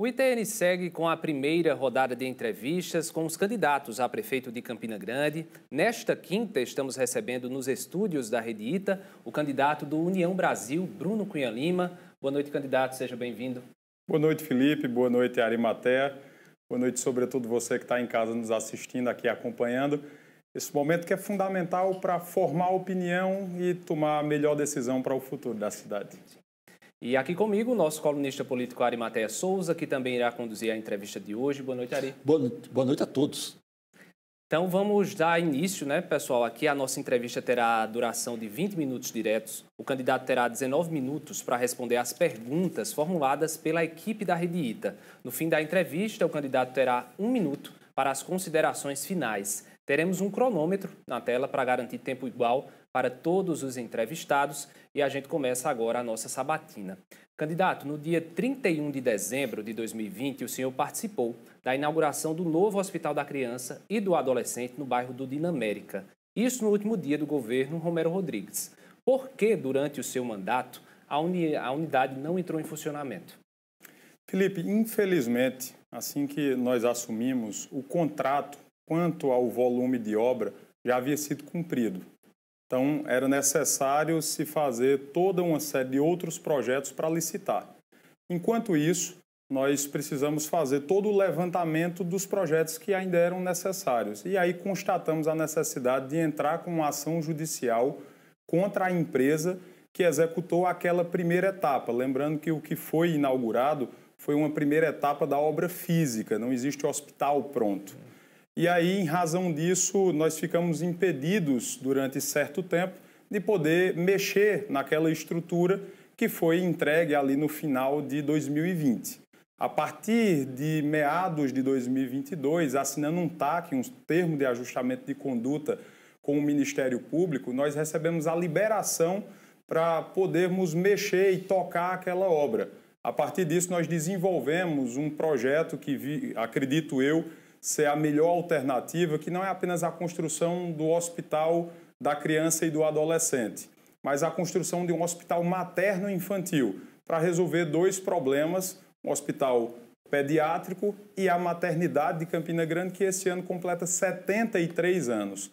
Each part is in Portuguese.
O ITN segue com a primeira rodada de entrevistas com os candidatos a prefeito de Campina Grande. Nesta quinta, estamos recebendo nos estúdios da Rede Ita o candidato do União Brasil, Bruno Cunha Lima. Boa noite, candidato, seja bem-vindo. Boa noite, Felipe. Boa noite, Arimatea. Boa noite, sobretudo, você que está em casa nos assistindo aqui, acompanhando. Esse momento que é fundamental para formar opinião e tomar a melhor decisão para o futuro da cidade. E aqui comigo, o nosso colunista político Ari Matéia Souza, que também irá conduzir a entrevista de hoje. Boa noite, Ari. Boa noite, boa noite a todos. Então vamos dar início, né, pessoal? Aqui a nossa entrevista terá duração de 20 minutos diretos. O candidato terá 19 minutos para responder às perguntas formuladas pela equipe da Rede Ita. No fim da entrevista, o candidato terá um minuto para as considerações finais. Teremos um cronômetro na tela para garantir tempo igual para todos os entrevistados e a gente começa agora a nossa sabatina. Candidato, no dia 31 de dezembro de 2020, o senhor participou da inauguração do novo Hospital da Criança e do Adolescente no bairro do Dinamérica. Isso no último dia do governo Romero Rodrigues. Por que, durante o seu mandato, a, uni a unidade não entrou em funcionamento? Felipe, infelizmente, assim que nós assumimos, o contrato quanto ao volume de obra já havia sido cumprido. Então, era necessário se fazer toda uma série de outros projetos para licitar. Enquanto isso, nós precisamos fazer todo o levantamento dos projetos que ainda eram necessários. E aí constatamos a necessidade de entrar com uma ação judicial contra a empresa que executou aquela primeira etapa. Lembrando que o que foi inaugurado foi uma primeira etapa da obra física, não existe hospital pronto. E aí, em razão disso, nós ficamos impedidos durante certo tempo de poder mexer naquela estrutura que foi entregue ali no final de 2020. A partir de meados de 2022, assinando um TAC, um termo de ajustamento de conduta com o Ministério Público, nós recebemos a liberação para podermos mexer e tocar aquela obra. A partir disso, nós desenvolvemos um projeto que, vi, acredito eu, ser a melhor alternativa, que não é apenas a construção do hospital da criança e do adolescente, mas a construção de um hospital materno-infantil para resolver dois problemas: um hospital pediátrico e a maternidade de Campina Grande, que esse ano completa 73 anos.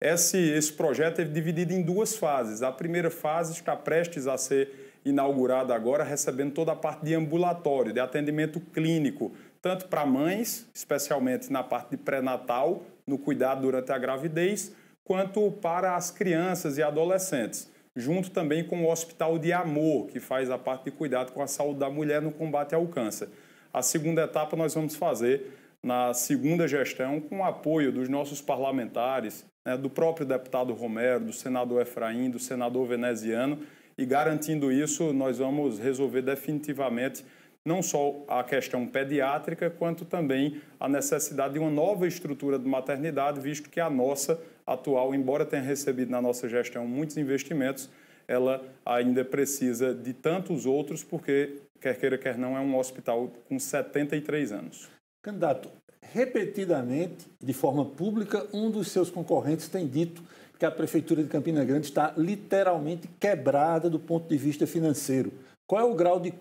Esse, esse projeto é dividido em duas fases. A primeira fase está prestes a ser inaugurada agora, recebendo toda a parte de ambulatório, de atendimento clínico, tanto para mães, especialmente na parte de pré-natal, no cuidado durante a gravidez, quanto para as crianças e adolescentes, junto também com o Hospital de Amor, que faz a parte de cuidado com a saúde da mulher no combate ao câncer. A segunda etapa nós vamos fazer na segunda gestão, com o apoio dos nossos parlamentares, né, do próprio deputado Romero, do senador Efraim, do senador veneziano, e garantindo isso, nós vamos resolver definitivamente não só a questão pediátrica, quanto também a necessidade de uma nova estrutura de maternidade, visto que a nossa atual, embora tenha recebido na nossa gestão muitos investimentos, ela ainda precisa de tantos outros, porque, quer queira, quer não, é um hospital com 73 anos. Candidato, repetidamente, de forma pública, um dos seus concorrentes tem dito que a Prefeitura de Campina Grande está literalmente quebrada do ponto de vista financeiro. Qual é o grau de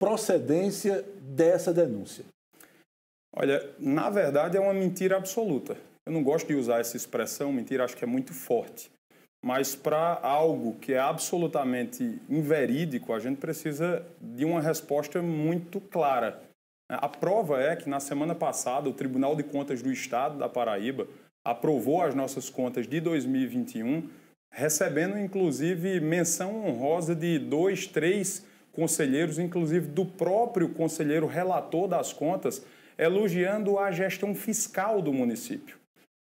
procedência dessa denúncia? Olha, na verdade é uma mentira absoluta. Eu não gosto de usar essa expressão, mentira, acho que é muito forte. Mas para algo que é absolutamente inverídico, a gente precisa de uma resposta muito clara. A prova é que na semana passada o Tribunal de Contas do Estado da Paraíba aprovou as nossas contas de 2021, recebendo inclusive menção honrosa de dois, três conselheiros, inclusive do próprio conselheiro relator das contas, elogiando a gestão fiscal do município.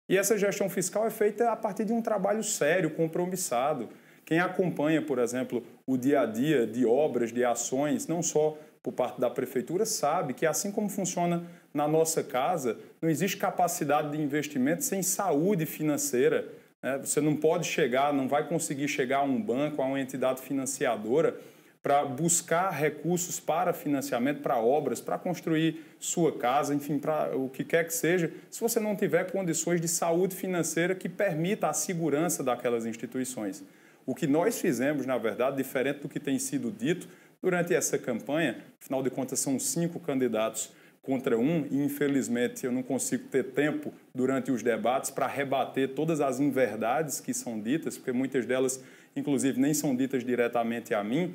E essa gestão fiscal é feita a partir de um trabalho sério, compromissado. Quem acompanha, por exemplo, o dia a dia de obras, de ações, não só por parte da prefeitura, sabe que assim como funciona na nossa casa, não existe capacidade de investimento sem saúde financeira. Né? Você não pode chegar, não vai conseguir chegar a um banco, a uma entidade financiadora para buscar recursos para financiamento, para obras, para construir sua casa, enfim, para o que quer que seja, se você não tiver condições de saúde financeira que permita a segurança daquelas instituições. O que nós fizemos, na verdade, diferente do que tem sido dito durante essa campanha, afinal de contas são cinco candidatos contra um, e infelizmente eu não consigo ter tempo durante os debates para rebater todas as inverdades que são ditas, porque muitas delas, inclusive, nem são ditas diretamente a mim.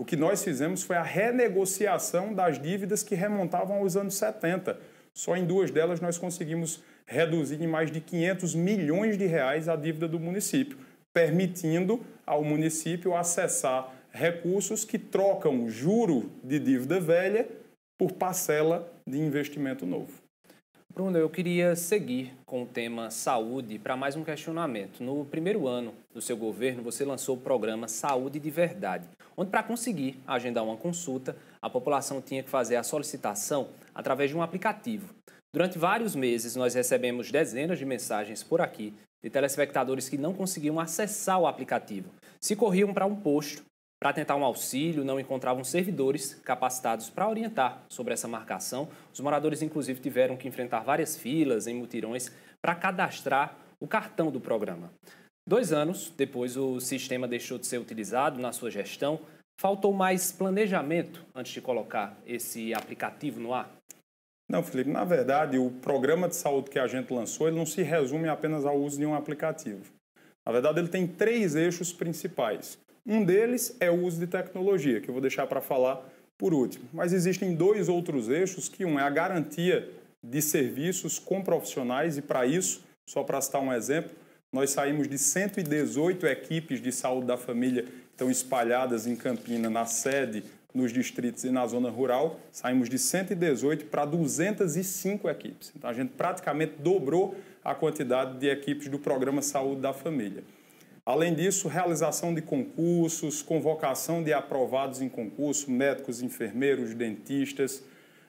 O que nós fizemos foi a renegociação das dívidas que remontavam aos anos 70. Só em duas delas nós conseguimos reduzir em mais de 500 milhões de reais a dívida do município, permitindo ao município acessar recursos que trocam juro de dívida velha por parcela de investimento novo. Bruno, eu queria seguir com o tema saúde para mais um questionamento. No primeiro ano do seu governo, você lançou o programa Saúde de Verdade, onde, para conseguir agendar uma consulta, a população tinha que fazer a solicitação através de um aplicativo. Durante vários meses, nós recebemos dezenas de mensagens por aqui de telespectadores que não conseguiam acessar o aplicativo. Se corriam para um posto para tentar um auxílio, não encontravam servidores capacitados para orientar sobre essa marcação. Os moradores, inclusive, tiveram que enfrentar várias filas em mutirões para cadastrar o cartão do programa. Dois anos depois, o sistema deixou de ser utilizado na sua gestão. Faltou mais planejamento antes de colocar esse aplicativo no ar? Não, Felipe, na verdade, o programa de saúde que a gente lançou ele não se resume apenas ao uso de um aplicativo. Na verdade, ele tem três eixos principais. Um deles é o uso de tecnologia, que eu vou deixar para falar por último. Mas existem dois outros eixos, que um é a garantia de serviços com profissionais e para isso, só para citar um exemplo, nós saímos de 118 equipes de saúde da família que estão espalhadas em Campina, na sede, nos distritos e na zona rural, saímos de 118 para 205 equipes. Então a gente praticamente dobrou a quantidade de equipes do programa Saúde da Família. Além disso, realização de concursos, convocação de aprovados em concurso, médicos, enfermeiros, dentistas,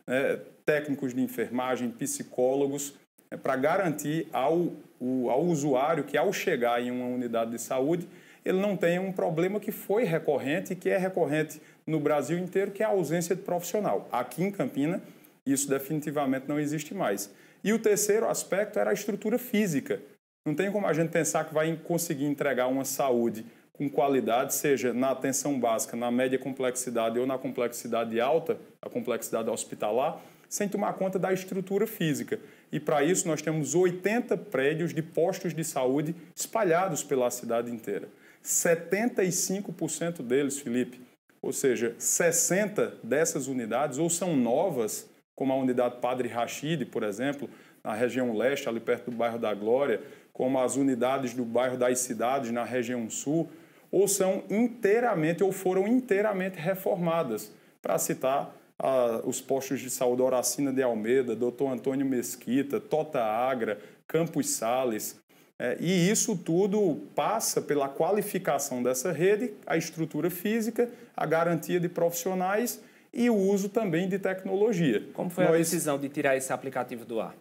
né, técnicos de enfermagem, psicólogos, é, para garantir ao, o, ao usuário que, ao chegar em uma unidade de saúde, ele não tenha um problema que foi recorrente e que é recorrente no Brasil inteiro, que é a ausência de profissional. Aqui em Campina, isso definitivamente não existe mais. E o terceiro aspecto era a estrutura física. Não tem como a gente pensar que vai conseguir entregar uma saúde com qualidade, seja na atenção básica, na média complexidade ou na complexidade alta, a complexidade hospitalar, sem tomar conta da estrutura física. E para isso nós temos 80 prédios de postos de saúde espalhados pela cidade inteira. 75% deles, Felipe, ou seja, 60 dessas unidades ou são novas, como a unidade Padre Rachid, por exemplo, na região leste, ali perto do bairro da Glória, como as unidades do bairro das cidades na região sul, ou são inteiramente ou foram inteiramente reformadas. Para citar os postos de saúde Horacina de Almeida, Dr. Antônio Mesquita, Tota Agra, Campos Sales. É, e isso tudo passa pela qualificação dessa rede, a estrutura física, a garantia de profissionais e o uso também de tecnologia. Como foi Nós... a decisão de tirar esse aplicativo do ar?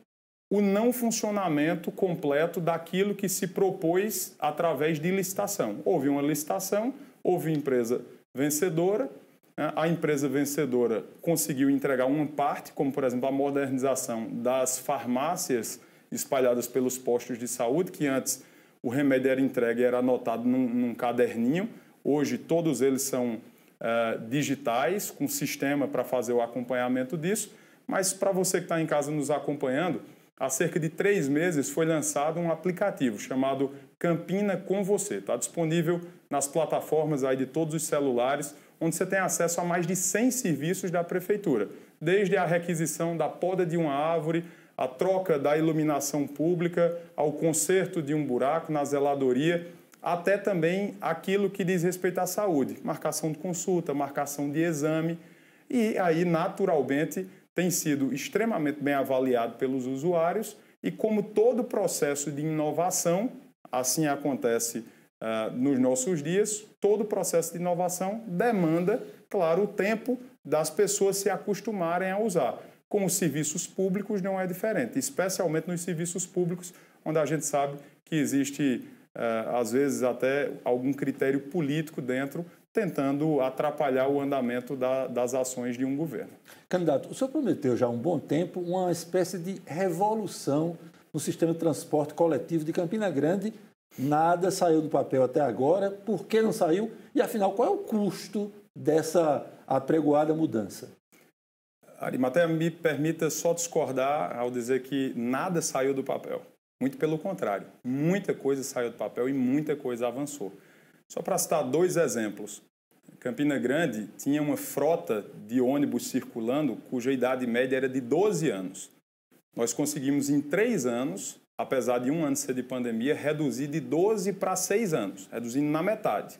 o não funcionamento completo daquilo que se propôs através de licitação. Houve uma licitação, houve empresa vencedora, né? a empresa vencedora conseguiu entregar uma parte, como por exemplo a modernização das farmácias espalhadas pelos postos de saúde, que antes o remédio era entregue, era anotado num, num caderninho. Hoje todos eles são uh, digitais, com sistema para fazer o acompanhamento disso. Mas para você que está em casa nos acompanhando, há cerca de três meses foi lançado um aplicativo chamado Campina com Você. Está disponível nas plataformas aí de todos os celulares, onde você tem acesso a mais de 100 serviços da prefeitura, desde a requisição da poda de uma árvore, a troca da iluminação pública, ao conserto de um buraco na zeladoria, até também aquilo que diz respeito à saúde, marcação de consulta, marcação de exame, e aí naturalmente tem sido extremamente bem avaliado pelos usuários e como todo processo de inovação, assim acontece uh, nos nossos dias, todo processo de inovação demanda, claro, o tempo das pessoas se acostumarem a usar. Com os serviços públicos não é diferente, especialmente nos serviços públicos, onde a gente sabe que existe, uh, às vezes, até algum critério político dentro tentando atrapalhar o andamento da, das ações de um governo. Candidato, o senhor prometeu já há um bom tempo uma espécie de revolução no sistema de transporte coletivo de Campina Grande. Nada saiu do papel até agora. Por que não saiu? E afinal, qual é o custo dessa apregoada mudança? Arimatea, me permita só discordar ao dizer que nada saiu do papel. Muito pelo contrário, muita coisa saiu do papel e muita coisa avançou. Só para citar dois exemplos. Campina Grande tinha uma frota de ônibus circulando cuja idade média era de 12 anos. Nós conseguimos, em três anos, apesar de um ano ser de pandemia, reduzir de 12 para 6 anos, reduzindo na metade.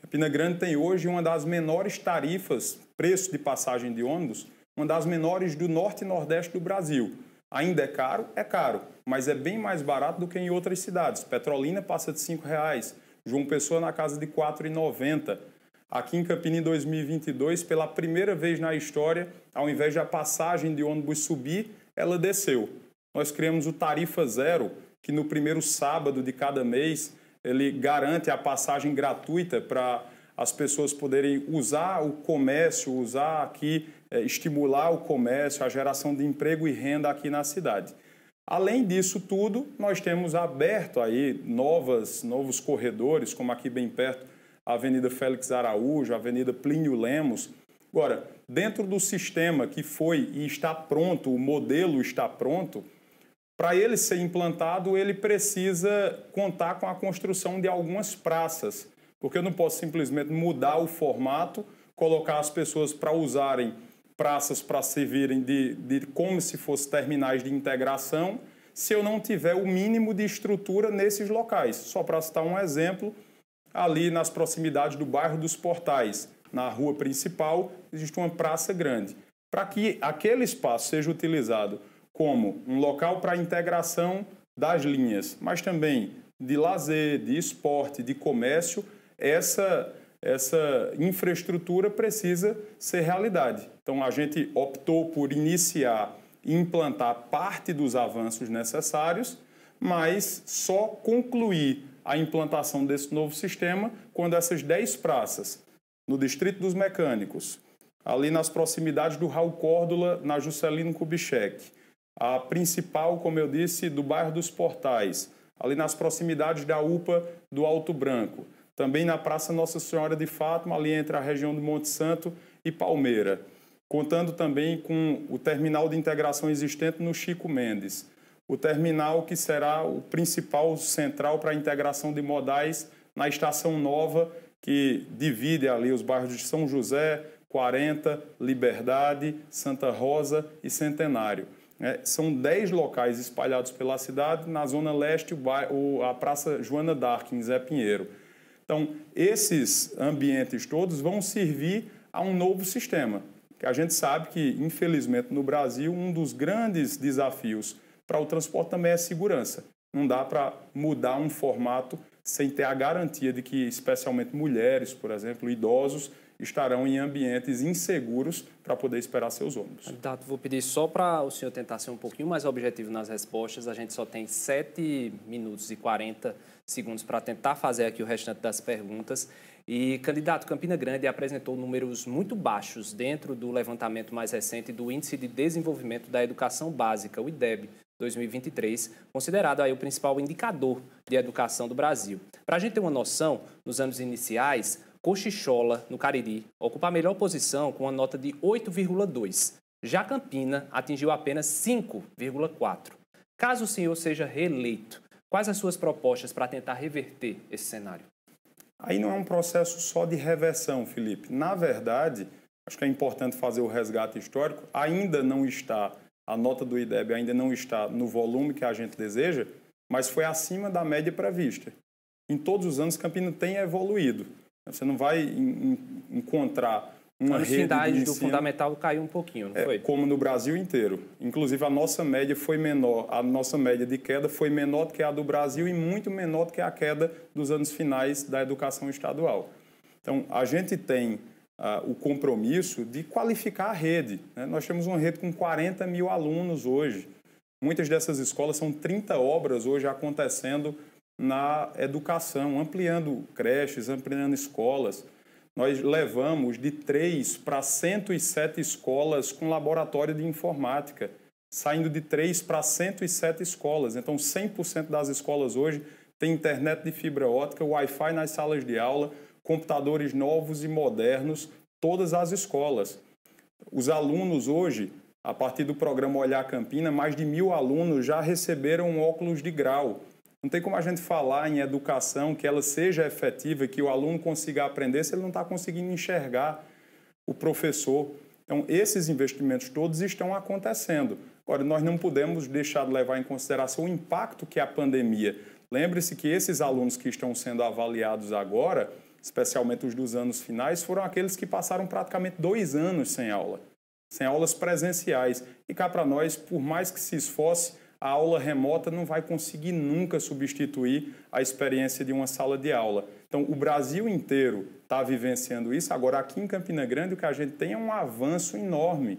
Campina Grande tem hoje uma das menores tarifas, preço de passagem de ônibus, uma das menores do norte e nordeste do Brasil. Ainda é caro? É caro, mas é bem mais barato do que em outras cidades. Petrolina passa de R$ reais, João Pessoa na casa de 4,90. Aqui em Campinas, em 2022, pela primeira vez na história, ao invés de a passagem de ônibus subir, ela desceu. Nós criamos o Tarifa Zero, que no primeiro sábado de cada mês ele garante a passagem gratuita para as pessoas poderem usar o comércio, usar aqui, eh, estimular o comércio, a geração de emprego e renda aqui na cidade. Além disso tudo, nós temos aberto aí novas, novos corredores, como aqui bem perto, a Avenida Félix Araújo, a Avenida Plínio Lemos. Agora, dentro do sistema que foi e está pronto, o modelo está pronto, para ele ser implantado, ele precisa contar com a construção de algumas praças, porque eu não posso simplesmente mudar o formato, colocar as pessoas para usarem praças para servirem de, de como se fossem terminais de integração, se eu não tiver o mínimo de estrutura nesses locais. Só para citar um exemplo, ali nas proximidades do bairro dos Portais, na rua principal, existe uma praça grande. Para que aquele espaço seja utilizado como um local para a integração das linhas, mas também de lazer, de esporte, de comércio, essa essa infraestrutura precisa ser realidade. Então, a gente optou por iniciar e implantar parte dos avanços necessários, mas só concluir a implantação desse novo sistema quando essas 10 praças, no Distrito dos Mecânicos, ali nas proximidades do Raul Córdula, na Juscelino Kubitschek, a principal, como eu disse, do bairro dos Portais, ali nas proximidades da UPA do Alto Branco, também na Praça Nossa Senhora de Fátima, ali entre a região do Monte Santo e Palmeira. Contando também com o terminal de integração existente no Chico Mendes. O terminal que será o principal central para a integração de modais na estação nova que divide ali os bairros de São José, 40, Liberdade, Santa Rosa e Centenário. É, são 10 locais espalhados pela cidade. Na zona leste, o, a Praça Joana em Zé Pinheiro. Então, esses ambientes todos vão servir a um novo sistema, que a gente sabe que, infelizmente, no Brasil, um dos grandes desafios para o transporte também é a segurança. Não dá para mudar um formato sem ter a garantia de que, especialmente mulheres, por exemplo, idosos, estarão em ambientes inseguros para poder esperar seus ônibus. Candidato, vou pedir só para o senhor tentar ser um pouquinho mais objetivo nas respostas. A gente só tem 7 minutos e 40 segundos para tentar fazer aqui o restante das perguntas. E, candidato, Campina Grande apresentou números muito baixos dentro do levantamento mais recente do Índice de Desenvolvimento da Educação Básica, o IDEB, 2023, considerado aí o principal indicador de educação do Brasil. Para a gente ter uma noção, nos anos iniciais, Cochichola, no Cariri, ocupa a melhor posição com uma nota de 8,2. Já Campina atingiu apenas 5,4. Caso o senhor seja reeleito, quais as suas propostas para tentar reverter esse cenário? Aí não é um processo só de reversão, Felipe. Na verdade, acho que é importante fazer o resgate histórico. Ainda não está, a nota do IDEB ainda não está no volume que a gente deseja, mas foi acima da média prevista. Em todos os anos, Campina tem evoluído. Você não vai em, encontrar uma a rede de do fundamental caiu um pouquinho, não é, foi? Como no Brasil inteiro. Inclusive, a nossa média foi menor, a nossa média de queda foi menor do que a do Brasil e muito menor do que a queda dos anos finais da educação estadual. Então, a gente tem ah, o compromisso de qualificar a rede. Né? Nós temos uma rede com 40 mil alunos hoje. Muitas dessas escolas são 30 obras hoje acontecendo na educação, ampliando creches, ampliando escolas. Nós levamos de 3 para 107 escolas com laboratório de informática, saindo de 3 para 107 escolas. Então, 100% das escolas hoje têm internet de fibra ótica, Wi-Fi nas salas de aula, computadores novos e modernos, todas as escolas. Os alunos hoje, a partir do programa Olhar Campina, mais de mil alunos já receberam óculos de grau não tem como a gente falar em educação que ela seja efetiva, que o aluno consiga aprender, se ele não está conseguindo enxergar o professor. Então, esses investimentos todos estão acontecendo. Agora, nós não podemos deixar de levar em consideração o impacto que a pandemia. Lembre-se que esses alunos que estão sendo avaliados agora, especialmente os dos anos finais, foram aqueles que passaram praticamente dois anos sem aula, sem aulas presenciais. E cá para nós, por mais que se esforce, a aula remota não vai conseguir nunca substituir a experiência de uma sala de aula. Então, o Brasil inteiro está vivenciando isso. Agora, aqui em Campina Grande, o que a gente tem é um avanço enorme.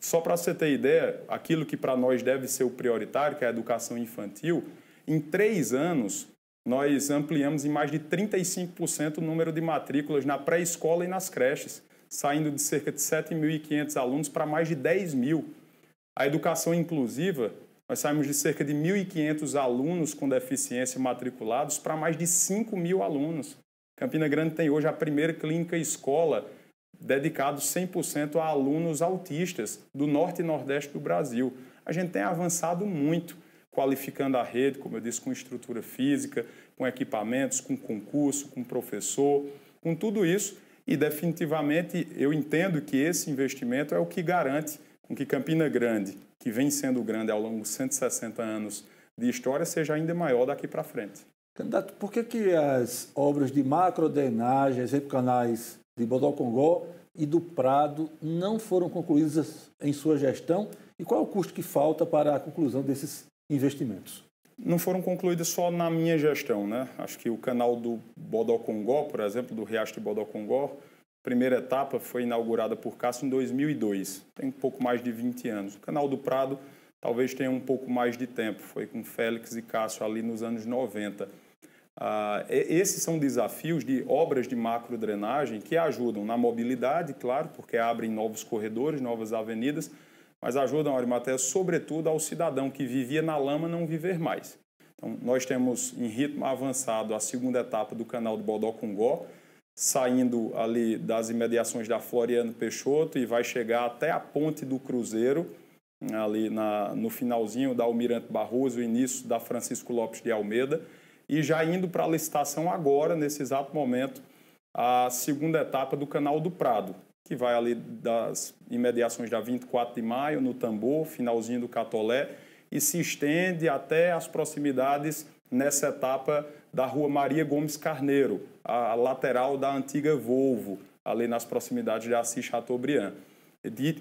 Só para você ter ideia, aquilo que para nós deve ser o prioritário, que é a educação infantil, em três anos nós ampliamos em mais de 35% o número de matrículas na pré-escola e nas creches, saindo de cerca de 7.500 alunos para mais de 10 mil. A educação inclusiva nós saímos de cerca de 1.500 alunos com deficiência matriculados para mais de 5 mil alunos. Campina Grande tem hoje a primeira clínica escola dedicado 100% a alunos autistas do norte e nordeste do Brasil. A gente tem avançado muito, qualificando a rede, como eu disse, com estrutura física, com equipamentos, com concurso, com professor, com tudo isso. E definitivamente eu entendo que esse investimento é o que garante com que Campina Grande, que vem sendo grande ao longo de 160 anos de história, seja ainda maior daqui para frente. Candidato, por que, que as obras de macrodenagem, exemplo, canais de Bodó Congó e do Prado não foram concluídas em sua gestão? E qual é o custo que falta para a conclusão desses investimentos? Não foram concluídas só na minha gestão, né? Acho que o canal do Bodó Congó, por exemplo, do Riacho de Bodó Congó, primeira etapa foi inaugurada por Cássio em 2002, tem um pouco mais de 20 anos. O Canal do Prado talvez tenha um pouco mais de tempo, foi com Félix e Cássio ali nos anos 90. Ah, esses são desafios de obras de macro drenagem que ajudam na mobilidade, claro, porque abrem novos corredores, novas avenidas, mas ajudam, Arimatea, sobretudo ao cidadão que vivia na lama não viver mais. Então, nós temos em ritmo avançado a segunda etapa do canal do Congó, saindo ali das imediações da Floriano Peixoto e vai chegar até a Ponte do Cruzeiro, ali na, no finalzinho da Almirante Barroso, início da Francisco Lopes de Almeida, e já indo para a licitação agora, nesse exato momento, a segunda etapa do Canal do Prado, que vai ali das imediações da 24 de maio, no Tambor, finalzinho do Catolé, e se estende até as proximidades nessa etapa da rua Maria Gomes Carneiro, a lateral da antiga Volvo, ali nas proximidades de Assis Chateaubriand.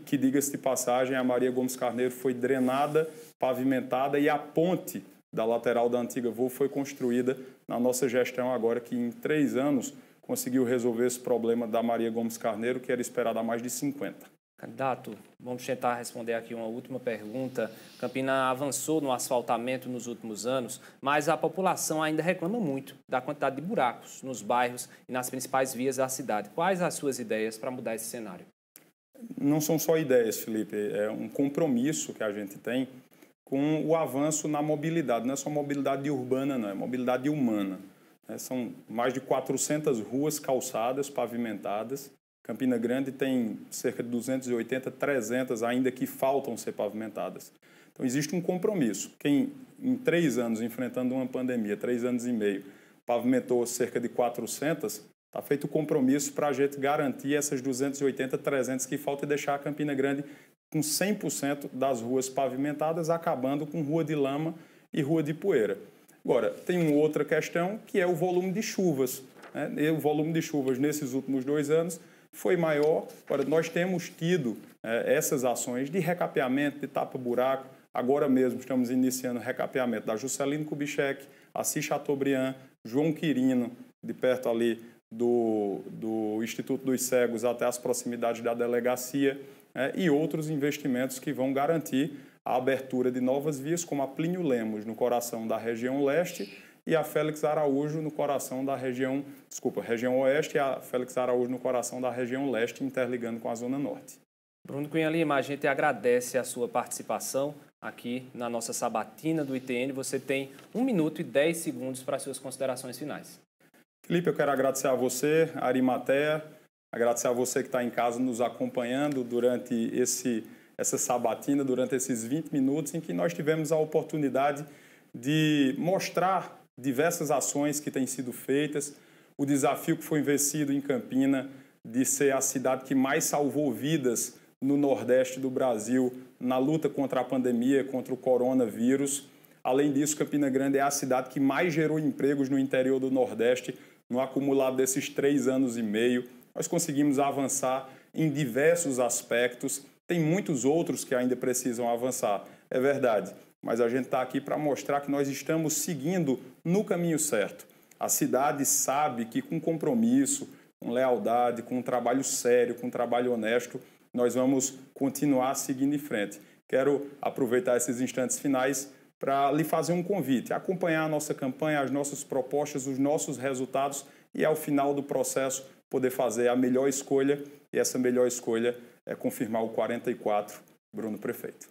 Que, diga-se de passagem, a Maria Gomes Carneiro foi drenada, pavimentada e a ponte da lateral da antiga Volvo foi construída na nossa gestão agora, que em três anos conseguiu resolver esse problema da Maria Gomes Carneiro, que era esperado há mais de 50. Candidato, vamos tentar responder aqui uma última pergunta. Campina avançou no asfaltamento nos últimos anos, mas a população ainda reclama muito da quantidade de buracos nos bairros e nas principais vias da cidade. Quais as suas ideias para mudar esse cenário? Não são só ideias, Felipe. É um compromisso que a gente tem com o avanço na mobilidade. Não é só mobilidade urbana, não, é mobilidade humana. É, são mais de 400 ruas calçadas, pavimentadas, Campina Grande tem cerca de 280, 300 ainda que faltam ser pavimentadas. Então existe um compromisso. Quem em três anos, enfrentando uma pandemia, três anos e meio, pavimentou cerca de 400, está feito o compromisso para a gente garantir essas 280, 300 que faltam e deixar a Campina Grande com 100% das ruas pavimentadas, acabando com rua de lama e rua de poeira. Agora, tem uma outra questão que é o volume de chuvas. Né? O volume de chuvas nesses últimos dois anos foi maior. Agora, nós temos tido é, essas ações de recapeamento, de tapa-buraco. Agora mesmo estamos iniciando o recapeamento da Juscelino Kubitschek, Assis Chateaubriand, João Quirino, de perto ali do, do Instituto dos Cegos até as proximidades da delegacia, é, e outros investimentos que vão garantir a abertura de novas vias, como a Plínio Lemos, no coração da região leste, e a Félix Araújo no coração da região, desculpa, região oeste e a Félix Araújo no coração da região leste, interligando com a zona norte. Bruno Cunha Lima, a gente agradece a sua participação aqui na nossa sabatina do ITN. Você tem 1 minuto e 10 segundos para suas considerações finais. Felipe, eu quero agradecer a você, a Arimatea, agradecer a você que está em casa nos acompanhando durante esse, essa sabatina, durante esses 20 minutos em que nós tivemos a oportunidade de mostrar diversas ações que têm sido feitas, o desafio que foi investido em Campina de ser a cidade que mais salvou vidas no Nordeste do Brasil na luta contra a pandemia, contra o coronavírus. Além disso, Campina Grande é a cidade que mais gerou empregos no interior do Nordeste no acumulado desses três anos e meio. Nós conseguimos avançar em diversos aspectos, tem muitos outros que ainda precisam avançar, é verdade mas a gente está aqui para mostrar que nós estamos seguindo no caminho certo. A cidade sabe que com compromisso, com lealdade, com um trabalho sério, com um trabalho honesto, nós vamos continuar seguindo em frente. Quero aproveitar esses instantes finais para lhe fazer um convite, acompanhar a nossa campanha, as nossas propostas, os nossos resultados e ao final do processo poder fazer a melhor escolha e essa melhor escolha é confirmar o 44 Bruno Prefeito.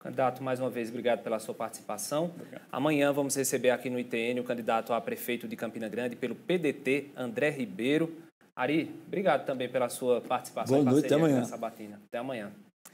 Candidato, mais uma vez, obrigado pela sua participação. Obrigado. Amanhã vamos receber aqui no ITN o candidato a prefeito de Campina Grande pelo PDT, André Ribeiro. Ari, obrigado também pela sua participação Boa noite, até amanhã. Sabatina. Até amanhã.